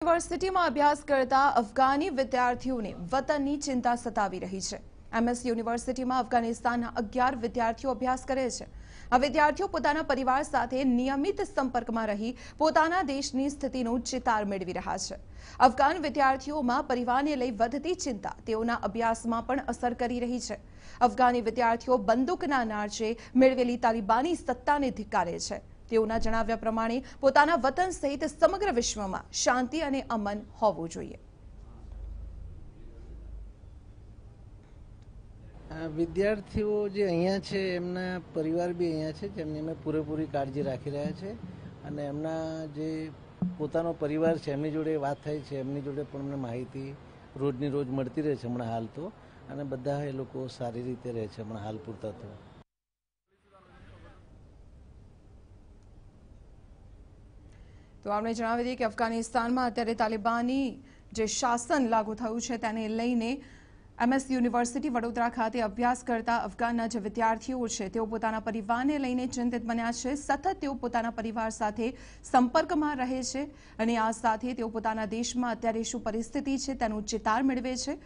યુનિવર્સિટીમાં અભ્યાસ કરતા અફઘાની વિદ્યાર્થીઓને વતનની ચિંતા સતાવી રહી છે એમએસ યુનિવર્સિટીમાં અફઘાનિસ્તાનના અગિયાર વિદ્યાર્થીઓ અભ્યાસ કરે છે આ વિદ્યાર્થીઓ પોતાના પરિવાર સાથે નિયમિત સંપર્કમાં રહી પોતાના દેશની સ્થિતિનું ચિતાર મેળવી રહ્યા છે અફઘાન વિદ્યાર્થીઓમાં પરિવારને લઈ વધતી ચિંતા તેઓના અભ્યાસમાં પણ અસર કરી રહી છે અફઘાની વિદ્યાર્થીઓ બંદૂકના નારચે મેળવેલી તાલિબાની સત્તાને ધિકારે છે તેઓના જણાવ્યા પ્રમાણે પોતાના વતન સહિત સમગ્ર વિશ્વમાં શાંતિ અને અમન હોવું જોઈએ વિદ્યાર્થીઓ જે અહીંયા છે એમના પરિવાર બી અહીંયા છે જેમની અમે પૂરેપૂરી કાળજી રાખી રહ્યા છે અને એમના જે પોતાનો પરિવાર છે એમની જોડે વાત થાય છે એમની જોડે પણ અમને માહિતી રોજની રોજ મળતી રહે છે હમણાં હાલ તો અને બધા એ લોકો સારી રીતે રહે છે હમણાં હાલ પૂરતા તો તો આપણે જણાવી દઈએ કે અફઘાનિસ્તાનમાં અત્યારે તાલિબાની જે શાસન લાગુ થયું છે તેને લઈને એમએસ યુનિવર્સિટી વડોદરા ખાતે અભ્યાસ કરતા અફઘાનના જે વિદ્યાર્થીઓ છે તેઓ પોતાના પરિવારને લઈને ચિંતિત બન્યા છે સતત તેઓ પોતાના પરિવાર સાથે સંપર્કમાં રહે છે અને આ સાથે તેઓ પોતાના દેશમાં અત્યારે શું પરિસ્થિતિ છે તેનું ચિતાર મેળવે છે